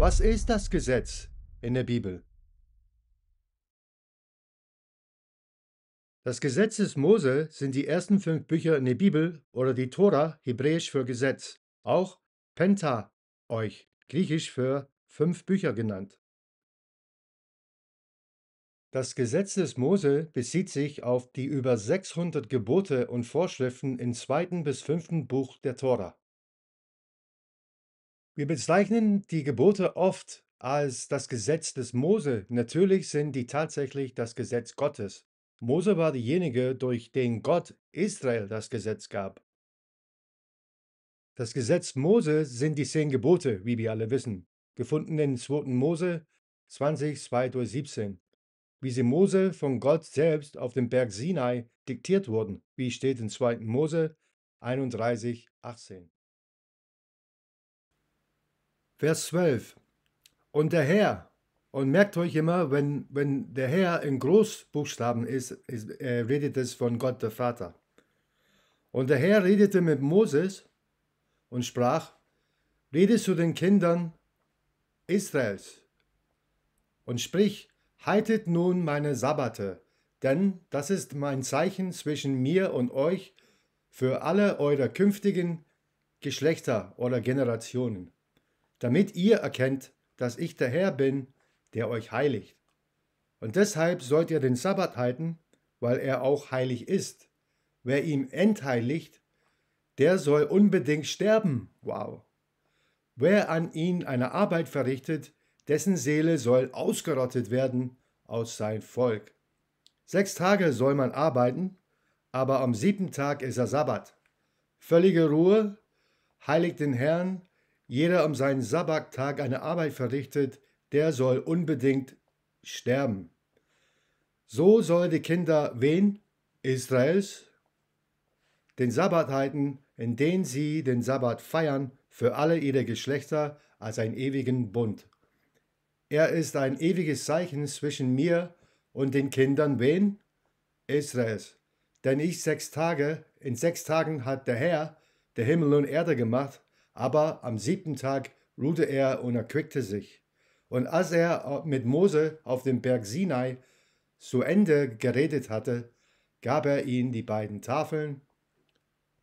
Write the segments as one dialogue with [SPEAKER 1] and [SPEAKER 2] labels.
[SPEAKER 1] Was ist das Gesetz in der Bibel? Das Gesetz des Mose sind die ersten fünf Bücher in der Bibel oder die Tora, hebräisch für Gesetz, auch Penta, euch, griechisch für fünf Bücher genannt. Das Gesetz des Mose bezieht sich auf die über 600 Gebote und Vorschriften im zweiten bis fünften Buch der Tora. Wir bezeichnen die Gebote oft als das Gesetz des Mose. Natürlich sind die tatsächlich das Gesetz Gottes. Mose war derjenige, durch den Gott Israel das Gesetz gab. Das Gesetz Mose sind die zehn Gebote, wie wir alle wissen, gefunden in 2. Mose 20, 2 durch 17, wie sie Mose von Gott selbst auf dem Berg Sinai diktiert wurden, wie steht in 2. Mose 31, 18. Vers 12. Und der Herr, und merkt euch immer, wenn, wenn der Herr in Großbuchstaben ist, ist äh, redet es von Gott der Vater. Und der Herr redete mit Moses und sprach, rede zu den Kindern Israels und sprich, haltet nun meine Sabbate, denn das ist mein Zeichen zwischen mir und euch für alle eure künftigen Geschlechter oder Generationen damit ihr erkennt, dass ich der Herr bin, der euch heiligt. Und deshalb sollt ihr den Sabbat halten, weil er auch heilig ist. Wer ihm entheiligt, der soll unbedingt sterben. Wow. Wer an ihn eine Arbeit verrichtet, dessen Seele soll ausgerottet werden aus sein Volk. Sechs Tage soll man arbeiten, aber am siebten Tag ist er Sabbat. Völlige Ruhe, heiligt den Herrn, jeder um seinen Sabbattag eine Arbeit verrichtet, der soll unbedingt sterben. So sollen die Kinder wen? Israels den Sabbat halten, in denen sie den Sabbat feiern, für alle ihre Geschlechter als einen ewigen Bund. Er ist ein ewiges Zeichen zwischen mir und den Kindern wen? Israels. Denn ich sechs Tage, in sechs Tagen hat der Herr, der Himmel und Erde gemacht, aber am siebten Tag ruhte er und erquickte sich. Und als er mit Mose auf dem Berg Sinai zu Ende geredet hatte, gab er ihm die beiden Tafeln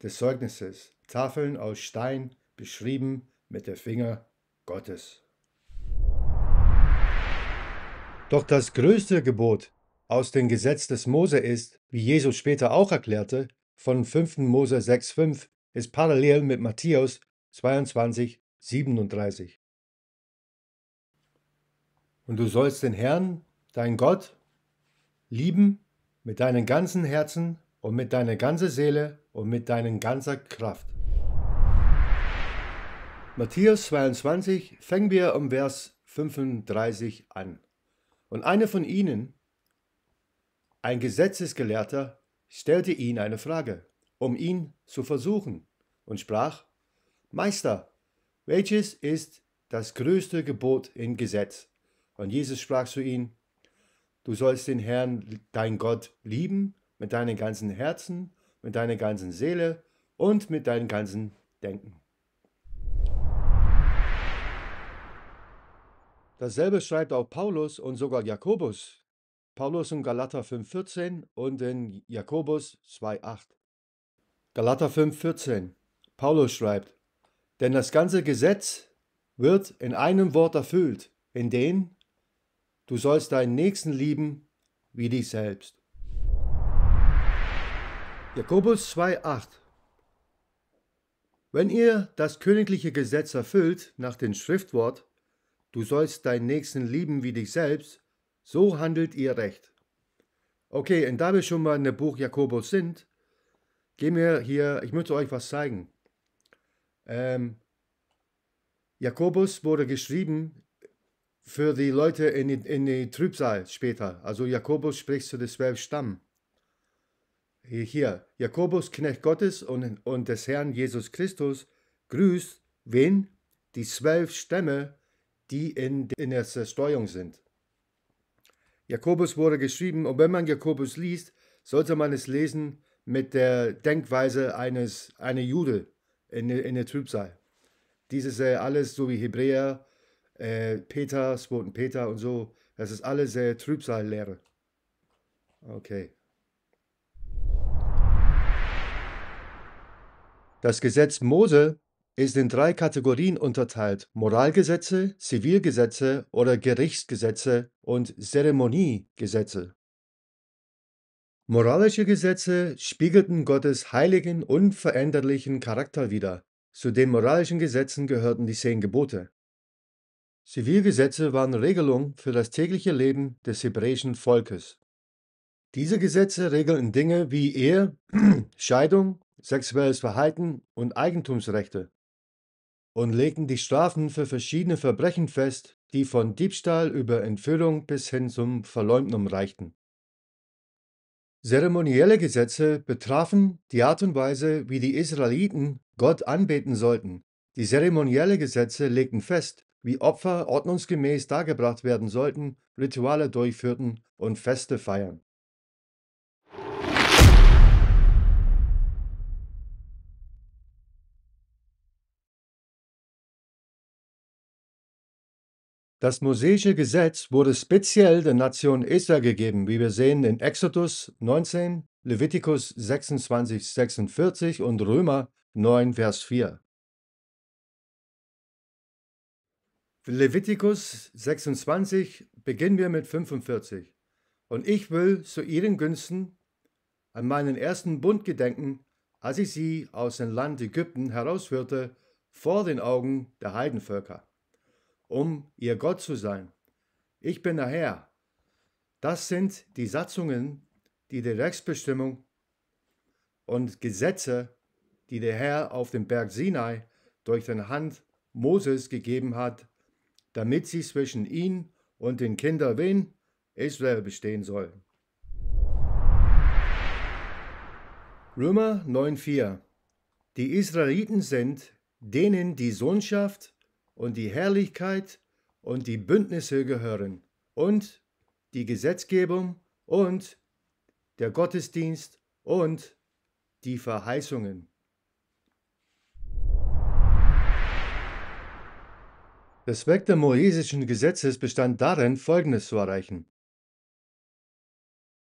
[SPEAKER 1] des Zeugnisses, Tafeln aus Stein, beschrieben mit der Finger Gottes. Doch das größte Gebot aus dem Gesetz des Mose ist, wie Jesus später auch erklärte, von 5. Mose 6,5 ist parallel mit Matthäus 22, 37. Und du sollst den Herrn, dein Gott, lieben mit deinem ganzen Herzen und mit deiner ganzen Seele und mit deiner ganzen Kraft. Matthäus 22 fangen wir um Vers 35 an. Und einer von ihnen, ein Gesetzesgelehrter, stellte ihn eine Frage, um ihn zu versuchen, und sprach, Meister, welches ist das größte Gebot im Gesetz? Und Jesus sprach zu ihm, du sollst den Herrn, dein Gott, lieben mit deinem ganzen Herzen, mit deiner ganzen Seele und mit deinem ganzen Denken. Dasselbe schreibt auch Paulus und sogar Jakobus. Paulus in Galater 5,14 und in Jakobus 2,8. Galater 5,14. Paulus schreibt: denn das ganze Gesetz wird in einem Wort erfüllt, in dem du sollst deinen Nächsten lieben wie dich selbst. Jakobus 2.8 Wenn ihr das königliche Gesetz erfüllt nach dem Schriftwort, du sollst deinen Nächsten lieben wie dich selbst, so handelt ihr recht. Okay, und da wir schon mal in dem Buch Jakobus sind, gehen wir hier, ich möchte euch was zeigen. Ähm, Jakobus wurde geschrieben für die Leute in die, in die Trübsal später. Also Jakobus spricht zu den zwölf Stamm. Hier, Jakobus, Knecht Gottes und, und des Herrn Jesus Christus, grüßt wen? Die zwölf Stämme, die in, in der Zerstreuung sind. Jakobus wurde geschrieben und wenn man Jakobus liest, sollte man es lesen mit der Denkweise eines einer Jude, in, in der Trübsal. Dieses äh, alles so wie Hebräer, äh, Peter, Spoten Peter und so. Das ist alles äh, Trübsal-Lehre. Okay. Das Gesetz Mose ist in drei Kategorien unterteilt: Moralgesetze, Zivilgesetze oder Gerichtsgesetze und Zeremoniegesetze. Moralische Gesetze spiegelten Gottes heiligen, unveränderlichen Charakter wider. Zu den moralischen Gesetzen gehörten die zehn Gebote. Zivilgesetze waren Regelung für das tägliche Leben des hebräischen Volkes. Diese Gesetze regelten Dinge wie Ehe, Scheidung, sexuelles Verhalten und Eigentumsrechte und legten die Strafen für verschiedene Verbrechen fest, die von Diebstahl über Entführung bis hin zum Verleumdung reichten. Zeremonielle Gesetze betrafen die Art und Weise, wie die Israeliten Gott anbeten sollten. Die zeremonielle Gesetze legten fest, wie Opfer ordnungsgemäß dargebracht werden sollten, Rituale durchführten und Feste feiern. Das mosaische Gesetz wurde speziell der Nation Israel gegeben, wie wir sehen in Exodus 19, Levitikus 26, 46 und Römer 9, Vers 4. Levitikus 26 beginnen wir mit 45. Und ich will zu ihren Günsten an meinen ersten Bund gedenken, als ich sie aus dem Land Ägypten herausführte, vor den Augen der Heidenvölker um ihr Gott zu sein. Ich bin der Herr. Das sind die Satzungen, die die Rechtsbestimmung und Gesetze, die der Herr auf dem Berg Sinai durch den Hand Moses gegeben hat, damit sie zwischen ihn und den Kindern Israel bestehen sollen. Römer 9,4 Die Israeliten sind, denen die Sohnschaft und die Herrlichkeit und die Bündnisse gehören und die Gesetzgebung und der Gottesdienst und die Verheißungen. Der Zweck der moesischen Gesetzes bestand darin, Folgendes zu erreichen.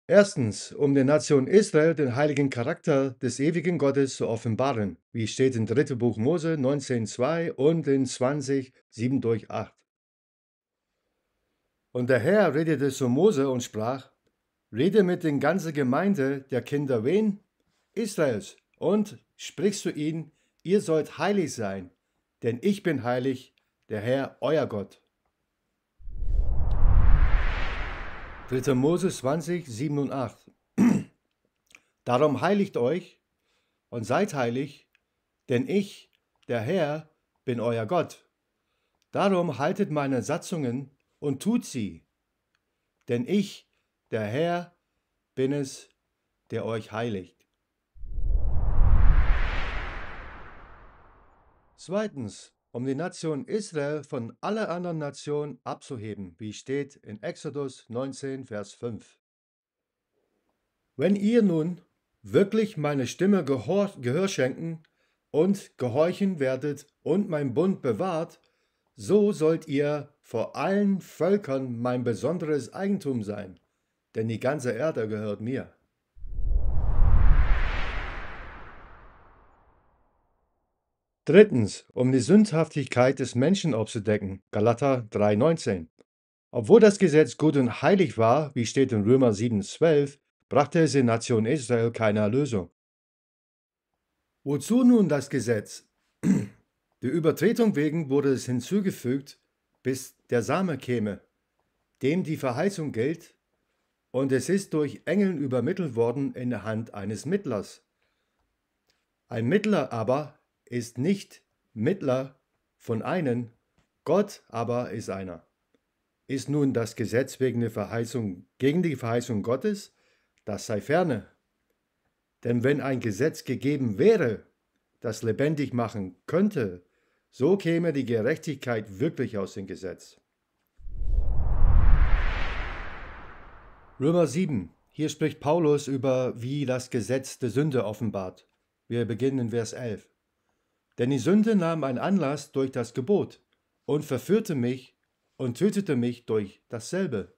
[SPEAKER 1] Erstens, um der Nation Israel den heiligen Charakter des ewigen Gottes zu offenbaren, wie steht in 3. Buch Mose 19.2 und in 20, 7 durch 8. Und der Herr redete zu Mose und sprach, Rede mit den ganzen Gemeinde der Kinder wen? Israels, und sprichst zu ihnen, ihr sollt heilig sein, denn ich bin heilig, der Herr, euer Gott. 3. Mose 20, 7 und 8. Darum heiligt euch und seid heilig, denn ich, der Herr, bin euer Gott. Darum haltet meine Satzungen und tut sie, denn ich, der Herr, bin es, der euch heiligt. Zweitens, um die Nation Israel von aller anderen Nation abzuheben, wie steht in Exodus 19, Vers 5. Wenn ihr nun wirklich meine Stimme Gehör, Gehör schenken und gehorchen werdet und mein Bund bewahrt, so sollt ihr vor allen Völkern mein besonderes Eigentum sein, denn die ganze Erde gehört mir. Drittens, um die Sündhaftigkeit des Menschen aufzudecken. Galater 3,19. Obwohl das Gesetz gut und heilig war, wie steht in Römer 7,12, brachte es der Nation Israel keine Erlösung. Wozu nun das Gesetz? Der Übertretung wegen wurde es hinzugefügt, bis der Same käme, dem die Verheißung gilt, und es ist durch Engeln übermittelt worden in der Hand eines Mittlers. Ein Mittler aber ist nicht Mittler von einem, Gott aber ist einer. Ist nun das Gesetz wegen der Verheißung gegen die Verheißung Gottes? Das sei ferne. Denn wenn ein Gesetz gegeben wäre, das lebendig machen könnte, so käme die Gerechtigkeit wirklich aus dem Gesetz. Römer 7. Hier spricht Paulus über, wie das Gesetz der Sünde offenbart. Wir beginnen in Vers 11. Denn die Sünde nahm einen Anlass durch das Gebot und verführte mich und tötete mich durch dasselbe.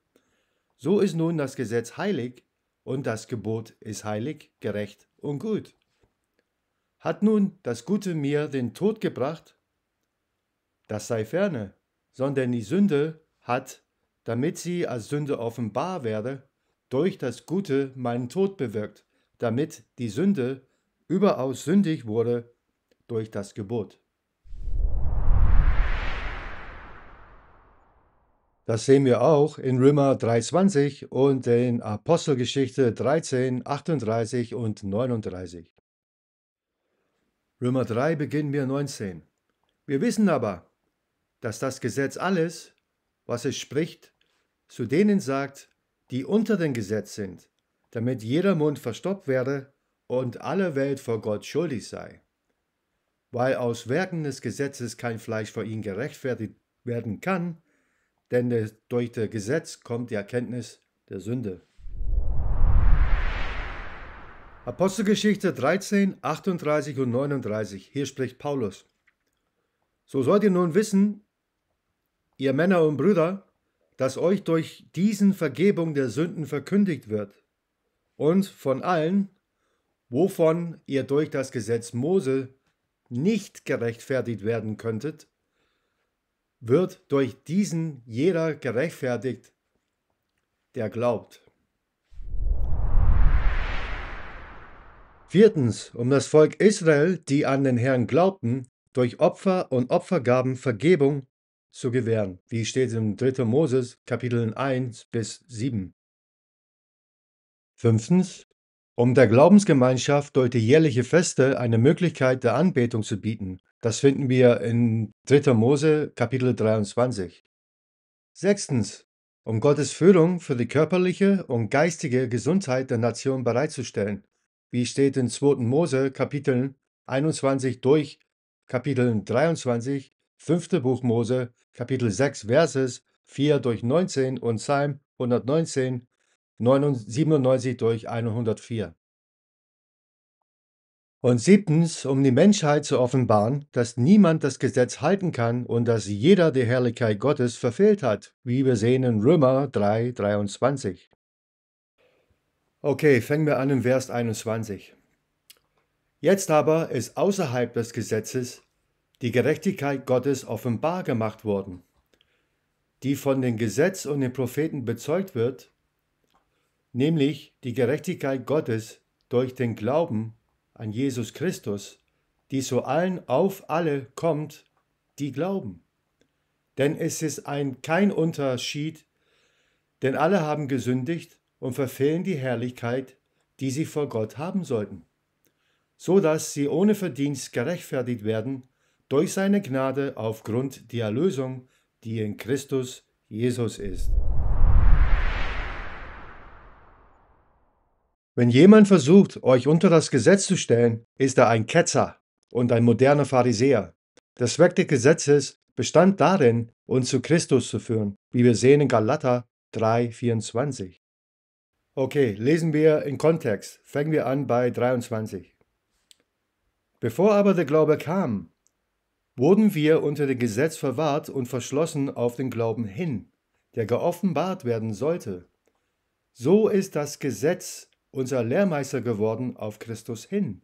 [SPEAKER 1] So ist nun das Gesetz heilig und das Gebot ist heilig, gerecht und gut. Hat nun das Gute mir den Tod gebracht? Das sei ferne, sondern die Sünde hat, damit sie als Sünde offenbar werde, durch das Gute meinen Tod bewirkt, damit die Sünde überaus sündig wurde durch das Gebot. Das sehen wir auch in Römer 3,20 und in Apostelgeschichte 13, 38 und 39. Römer 3 beginnen wir 19. Wir wissen aber, dass das Gesetz alles, was es spricht, zu denen sagt, die unter dem Gesetz sind, damit jeder Mund verstopft werde und alle Welt vor Gott schuldig sei weil aus Werken des Gesetzes kein Fleisch vor ihnen gerechtfertigt werden kann, denn durch das Gesetz kommt die Erkenntnis der Sünde. Apostelgeschichte 13, 38 und 39. Hier spricht Paulus. So sollt ihr nun wissen, ihr Männer und Brüder, dass euch durch diesen Vergebung der Sünden verkündigt wird und von allen, wovon ihr durch das Gesetz Mose nicht gerechtfertigt werden könntet, wird durch diesen jeder gerechtfertigt, der glaubt. Viertens, um das Volk Israel, die an den Herrn glaubten, durch Opfer und Opfergaben Vergebung zu gewähren, wie steht im 3. Moses Kapitel 1 bis 7. Fünftens, um der Glaubensgemeinschaft durch die jährliche Feste eine Möglichkeit der Anbetung zu bieten. Das finden wir in 3. Mose Kapitel 23. Sechstens, um Gottes Führung für die körperliche und geistige Gesundheit der Nation bereitzustellen, wie steht in 2. Mose Kapitel 21 durch Kapitel 23, 5. Buch Mose Kapitel 6 Verses 4 durch 19 und Psalm 119 97 durch 104. Und siebtens, um die Menschheit zu offenbaren, dass niemand das Gesetz halten kann und dass jeder die Herrlichkeit Gottes verfehlt hat, wie wir sehen in Römer 3, 23. Okay, fangen wir an im Vers 21. Jetzt aber ist außerhalb des Gesetzes die Gerechtigkeit Gottes offenbar gemacht worden, die von dem Gesetz und den Propheten bezeugt wird, nämlich die Gerechtigkeit Gottes durch den Glauben an Jesus Christus, die zu allen auf alle kommt, die glauben. Denn es ist ein kein Unterschied, denn alle haben gesündigt und verfehlen die Herrlichkeit, die sie vor Gott haben sollten, so dass sie ohne Verdienst gerechtfertigt werden durch seine Gnade aufgrund der Erlösung, die in Christus Jesus ist. Wenn jemand versucht, euch unter das Gesetz zu stellen, ist er ein Ketzer und ein moderner Pharisäer. Der Zweck des Gesetzes bestand darin, uns zu Christus zu führen, wie wir sehen in Galater 3,24. Okay, lesen wir in Kontext. Fangen wir an bei 23. Bevor aber der Glaube kam, wurden wir unter dem Gesetz verwahrt und verschlossen auf den Glauben hin, der geoffenbart werden sollte. So ist das Gesetz unser Lehrmeister geworden auf Christus hin,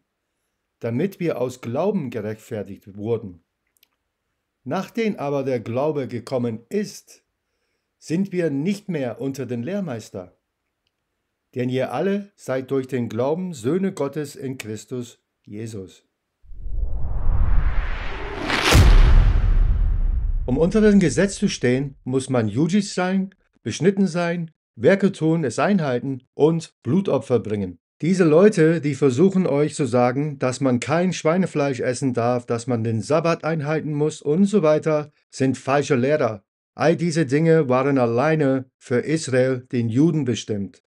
[SPEAKER 1] damit wir aus Glauben gerechtfertigt wurden. Nachdem aber der Glaube gekommen ist, sind wir nicht mehr unter den Lehrmeister. Denn ihr alle seid durch den Glauben Söhne Gottes in Christus Jesus. Um unter dem Gesetz zu stehen, muss man Judith sein, beschnitten sein, Werke tun, es einhalten und Blutopfer bringen. Diese Leute, die versuchen euch zu sagen, dass man kein Schweinefleisch essen darf, dass man den Sabbat einhalten muss und so weiter, sind falsche Lehrer. All diese Dinge waren alleine für Israel, den Juden bestimmt.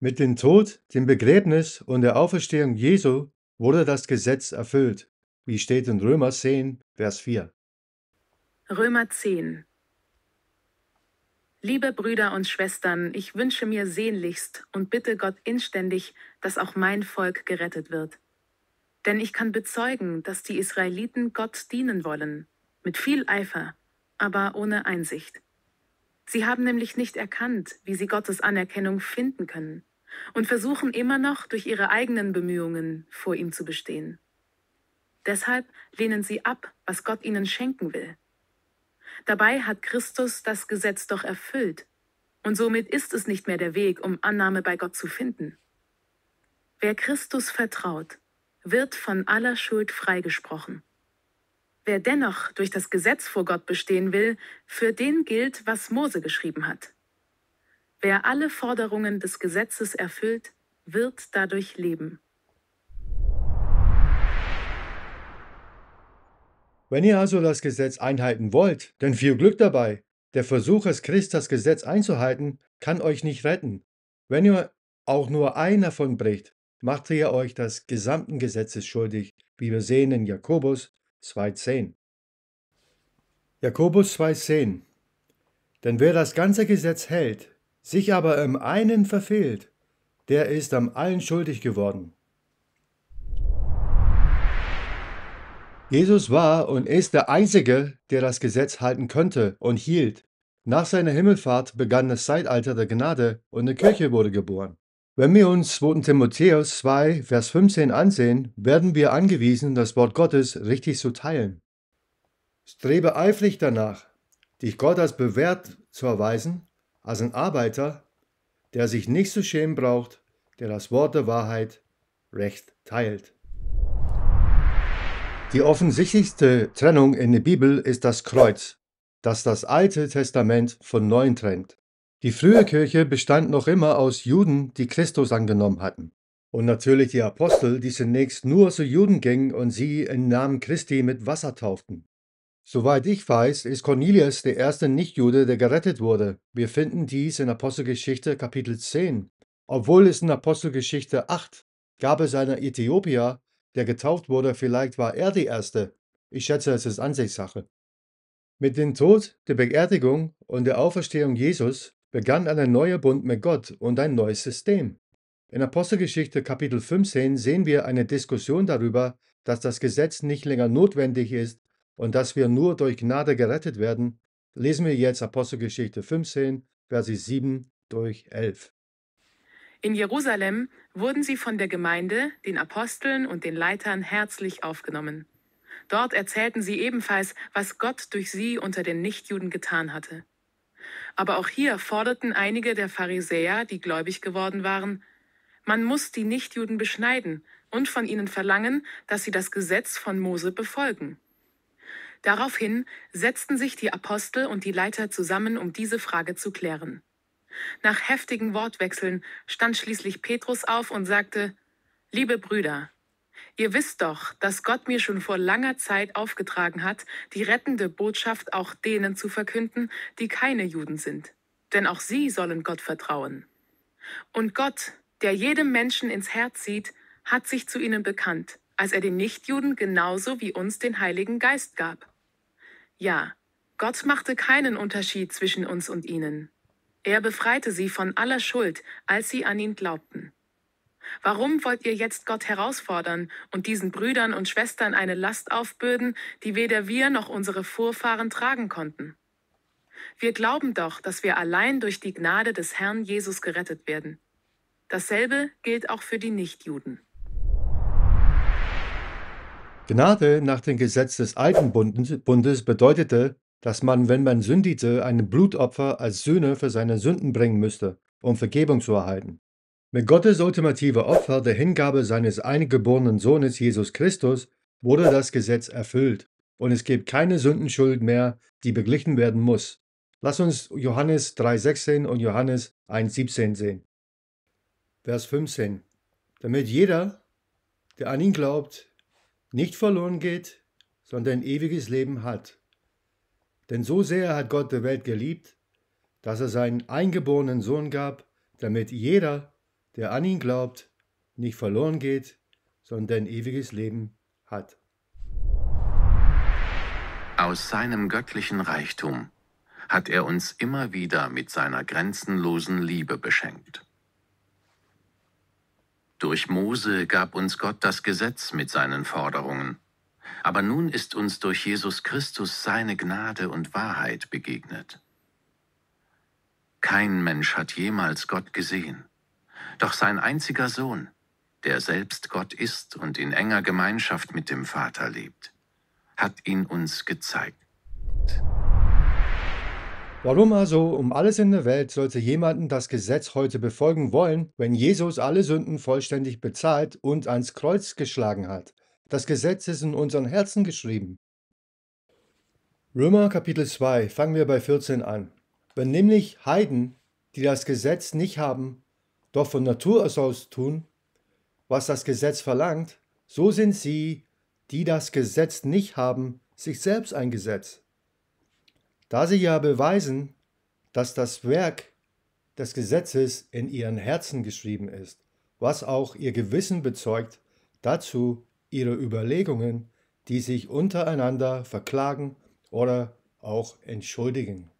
[SPEAKER 1] Mit dem Tod, dem Begräbnis und der Auferstehung Jesu wurde das Gesetz erfüllt, wie steht in Römer 10, Vers 4.
[SPEAKER 2] Römer 10, Liebe Brüder und Schwestern, ich wünsche mir sehnlichst und bitte Gott inständig, dass auch mein Volk gerettet wird. Denn ich kann bezeugen, dass die Israeliten Gott dienen wollen, mit viel Eifer, aber ohne Einsicht. Sie haben nämlich nicht erkannt, wie sie Gottes Anerkennung finden können und versuchen immer noch durch ihre eigenen Bemühungen vor ihm zu bestehen. Deshalb lehnen sie ab, was Gott ihnen schenken will. Dabei hat Christus das Gesetz doch erfüllt. Und somit ist es nicht mehr der Weg, um Annahme bei Gott zu finden. Wer Christus vertraut, wird von aller Schuld freigesprochen. Wer dennoch durch das Gesetz vor Gott bestehen will, für den gilt, was Mose geschrieben hat. Wer alle Forderungen des Gesetzes erfüllt, wird dadurch leben.
[SPEAKER 1] Wenn ihr also das Gesetz einhalten wollt, dann viel Glück dabei. Der Versuch, es Christ das Gesetz einzuhalten, kann euch nicht retten. Wenn ihr auch nur einer von bricht, macht ihr euch des gesamten Gesetzes schuldig, wie wir sehen in Jakobus 2,10. Jakobus 2,10 Denn wer das ganze Gesetz hält, sich aber im einen verfehlt, der ist am allen schuldig geworden. Jesus war und ist der Einzige, der das Gesetz halten könnte und hielt. Nach seiner Himmelfahrt begann das Zeitalter der Gnade und eine Kirche wurde geboren. Wenn wir uns 2. Timotheus 2, Vers 15 ansehen, werden wir angewiesen, das Wort Gottes richtig zu teilen. Strebe eifrig danach, dich Gott als bewährt zu erweisen, als ein Arbeiter, der sich nicht zu schämen braucht, der das Wort der Wahrheit recht teilt. Die offensichtlichste Trennung in der Bibel ist das Kreuz, das das Alte Testament von Neuen trennt. Die frühe Kirche bestand noch immer aus Juden, die Christus angenommen hatten. Und natürlich die Apostel, die zunächst nur zu Juden gingen und sie im Namen Christi mit Wasser tauften. Soweit ich weiß, ist Cornelius der erste Nichtjude, der gerettet wurde. Wir finden dies in Apostelgeschichte Kapitel 10. Obwohl es in Apostelgeschichte 8 gab es einer Äthiopier, der getauft wurde, vielleicht war er die Erste. Ich schätze, es ist Ansichtssache. Mit dem Tod, der Beerdigung und der Auferstehung Jesus begann eine neue Bund mit Gott und ein neues System. In Apostelgeschichte Kapitel 15 sehen wir eine Diskussion darüber, dass das Gesetz nicht länger notwendig ist und dass wir nur durch Gnade gerettet werden. Lesen wir jetzt Apostelgeschichte 15, Verse 7 durch 11.
[SPEAKER 2] In Jerusalem wurden sie von der Gemeinde, den Aposteln und den Leitern herzlich aufgenommen. Dort erzählten sie ebenfalls, was Gott durch sie unter den Nichtjuden getan hatte. Aber auch hier forderten einige der Pharisäer, die gläubig geworden waren, man muss die Nichtjuden beschneiden und von ihnen verlangen, dass sie das Gesetz von Mose befolgen. Daraufhin setzten sich die Apostel und die Leiter zusammen, um diese Frage zu klären. Nach heftigen Wortwechseln stand schließlich Petrus auf und sagte, Liebe Brüder, ihr wisst doch, dass Gott mir schon vor langer Zeit aufgetragen hat, die rettende Botschaft auch denen zu verkünden, die keine Juden sind, denn auch sie sollen Gott vertrauen. Und Gott, der jedem Menschen ins Herz sieht, hat sich zu ihnen bekannt, als er den Nichtjuden genauso wie uns den Heiligen Geist gab. Ja, Gott machte keinen Unterschied zwischen uns und ihnen. Er befreite sie von aller Schuld, als sie an ihn glaubten. Warum wollt ihr jetzt Gott herausfordern und diesen Brüdern und Schwestern eine Last aufbürden, die weder wir noch unsere Vorfahren tragen konnten? Wir glauben doch, dass wir allein durch die Gnade des Herrn Jesus gerettet werden. Dasselbe gilt auch für die Nichtjuden.
[SPEAKER 1] Gnade nach dem Gesetz des Alten Bundes bedeutete, dass man, wenn man sündigte, ein Blutopfer als Söhne für seine Sünden bringen müsste, um Vergebung zu erhalten. Mit Gottes ultimative Opfer, der Hingabe seines eingeborenen Sohnes Jesus Christus, wurde das Gesetz erfüllt und es gibt keine Sündenschuld mehr, die beglichen werden muss. Lass uns Johannes 3,16 und Johannes 1,17 sehen. Vers 15. Damit jeder, der an ihn glaubt, nicht verloren geht, sondern ewiges Leben hat. Denn so sehr hat Gott die Welt geliebt, dass er seinen eingeborenen Sohn gab, damit jeder, der an ihn glaubt, nicht verloren geht, sondern ewiges Leben hat.
[SPEAKER 2] Aus seinem göttlichen Reichtum hat er uns immer wieder mit seiner grenzenlosen Liebe beschenkt. Durch Mose gab uns Gott das Gesetz mit seinen Forderungen aber nun ist uns durch Jesus Christus seine Gnade und Wahrheit begegnet. Kein Mensch hat jemals Gott gesehen, doch sein einziger Sohn, der selbst Gott ist und in enger Gemeinschaft mit dem Vater lebt, hat ihn uns gezeigt.
[SPEAKER 1] Warum also um alles in der Welt sollte jemanden das Gesetz heute befolgen wollen, wenn Jesus alle Sünden vollständig bezahlt und ans Kreuz geschlagen hat? Das Gesetz ist in unseren Herzen geschrieben. Römer Kapitel 2, fangen wir bei 14 an. Wenn nämlich Heiden, die das Gesetz nicht haben, doch von Natur aus tun, was das Gesetz verlangt, so sind sie, die das Gesetz nicht haben, sich selbst ein Gesetz. Da sie ja beweisen, dass das Werk des Gesetzes in ihren Herzen geschrieben ist, was auch ihr Gewissen bezeugt, dazu ihre Überlegungen, die sich untereinander verklagen oder auch entschuldigen.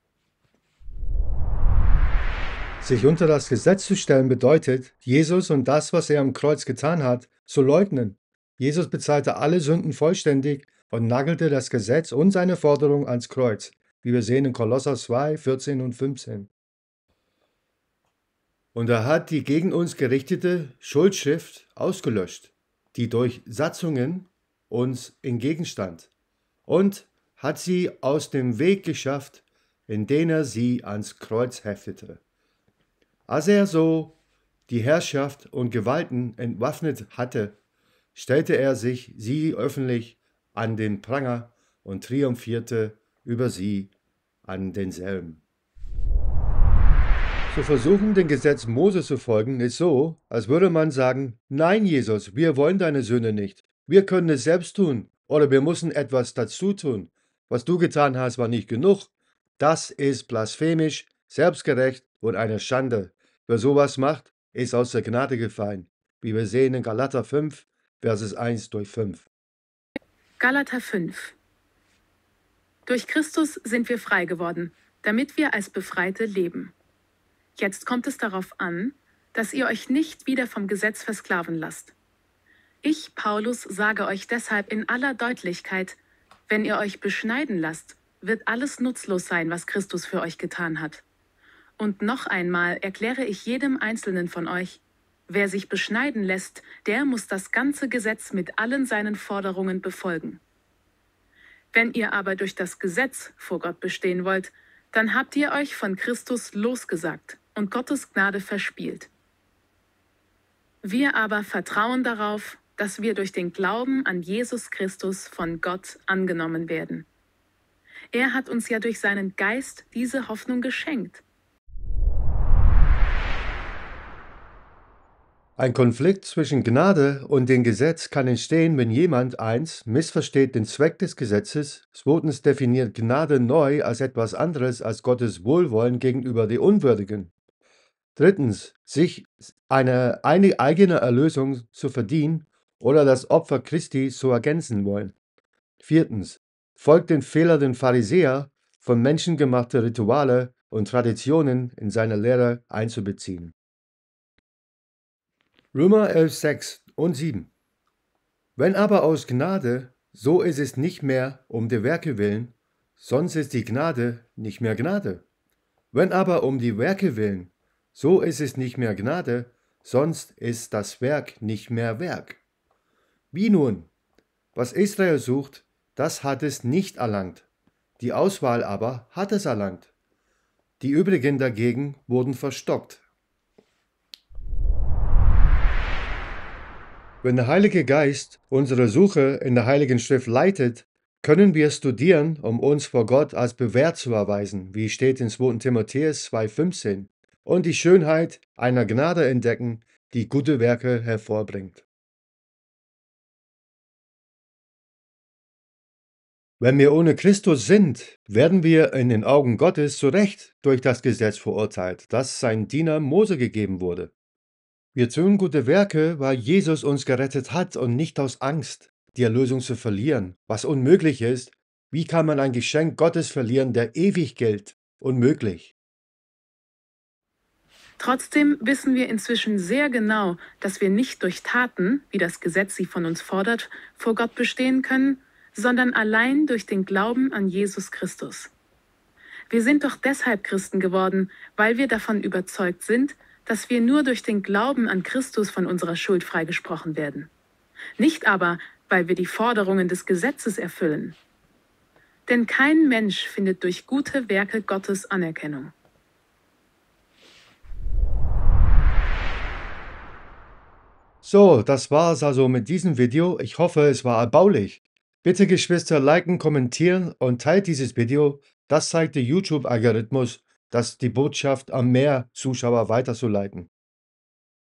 [SPEAKER 1] Sich unter das Gesetz zu stellen bedeutet, Jesus und das, was er am Kreuz getan hat, zu leugnen. Jesus bezahlte alle Sünden vollständig und nagelte das Gesetz und seine Forderung ans Kreuz, wie wir sehen in Kolosser 2, 14 und 15. Und er hat die gegen uns gerichtete Schuldschrift ausgelöscht die durch Satzungen uns entgegenstand und hat sie aus dem Weg geschafft, in indem er sie ans Kreuz heftete. Als er so die Herrschaft und Gewalten entwaffnet hatte, stellte er sich sie öffentlich an den Pranger und triumphierte über sie an denselben. Zu versuchen, dem Gesetz Mose zu folgen, ist so, als würde man sagen, nein Jesus, wir wollen deine Söhne nicht. Wir können es selbst tun oder wir müssen etwas dazu tun. Was du getan hast, war nicht genug. Das ist blasphemisch, selbstgerecht und eine Schande. Wer sowas macht, ist aus der Gnade gefallen, wie wir sehen in Galater 5, Verses 1 durch 5.
[SPEAKER 2] Galater 5 Durch Christus sind wir frei geworden, damit wir als Befreite leben. Jetzt kommt es darauf an, dass ihr euch nicht wieder vom Gesetz versklaven lasst. Ich, Paulus, sage euch deshalb in aller Deutlichkeit, wenn ihr euch beschneiden lasst, wird alles nutzlos sein, was Christus für euch getan hat. Und noch einmal erkläre ich jedem Einzelnen von euch, wer sich beschneiden lässt, der muss das ganze Gesetz mit allen seinen Forderungen befolgen. Wenn ihr aber durch das Gesetz vor Gott bestehen wollt, dann habt ihr euch von Christus losgesagt und Gottes Gnade verspielt. Wir aber vertrauen darauf, dass wir durch den Glauben an Jesus Christus von Gott angenommen werden. Er hat uns ja durch seinen Geist diese Hoffnung geschenkt.
[SPEAKER 1] Ein Konflikt zwischen Gnade und dem Gesetz kann entstehen, wenn jemand eins missversteht den Zweck des Gesetzes, zweitens definiert Gnade neu als etwas anderes als Gottes Wohlwollen gegenüber den Unwürdigen. Drittens, sich eine, eine eigene Erlösung zu verdienen oder das Opfer Christi zu ergänzen wollen. Viertens, folgt den Fehler den Pharisäer, von Menschen gemachte Rituale und Traditionen in seine Lehre einzubeziehen. Römer 11, 6 und 7 Wenn aber aus Gnade, so ist es nicht mehr um die Werke willen, sonst ist die Gnade nicht mehr Gnade. Wenn aber um die Werke willen so ist es nicht mehr Gnade, sonst ist das Werk nicht mehr Werk. Wie nun? Was Israel sucht, das hat es nicht erlangt. Die Auswahl aber hat es erlangt. Die übrigen dagegen wurden verstockt. Wenn der Heilige Geist unsere Suche in der Heiligen Schrift leitet, können wir studieren, um uns vor Gott als bewährt zu erweisen, wie steht in 2. Timotheus 2,15 und die Schönheit einer Gnade entdecken, die gute Werke hervorbringt. Wenn wir ohne Christus sind, werden wir in den Augen Gottes zu Recht durch das Gesetz verurteilt, das sein Diener Mose gegeben wurde. Wir tun gute Werke, weil Jesus uns gerettet hat und nicht aus Angst, die Erlösung zu verlieren, was unmöglich ist. Wie kann man ein Geschenk Gottes verlieren, der ewig gilt? Unmöglich.
[SPEAKER 2] Trotzdem wissen wir inzwischen sehr genau, dass wir nicht durch Taten, wie das Gesetz sie von uns fordert, vor Gott bestehen können, sondern allein durch den Glauben an Jesus Christus. Wir sind doch deshalb Christen geworden, weil wir davon überzeugt sind, dass wir nur durch den Glauben an Christus von unserer Schuld freigesprochen werden. Nicht aber, weil wir die Forderungen des Gesetzes erfüllen. Denn kein Mensch findet durch gute Werke Gottes Anerkennung.
[SPEAKER 1] So, das war es also mit diesem Video. Ich hoffe, es war erbaulich. Bitte Geschwister liken, kommentieren und teilt dieses Video. Das zeigt der YouTube-Algorithmus, dass die Botschaft an mehr Zuschauer weiterzuleiten.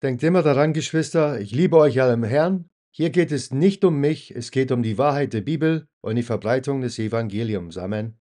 [SPEAKER 1] Denkt immer daran, Geschwister, ich liebe euch alle im Herrn. Hier geht es nicht um mich, es geht um die Wahrheit der Bibel und die Verbreitung des Evangeliums. Amen.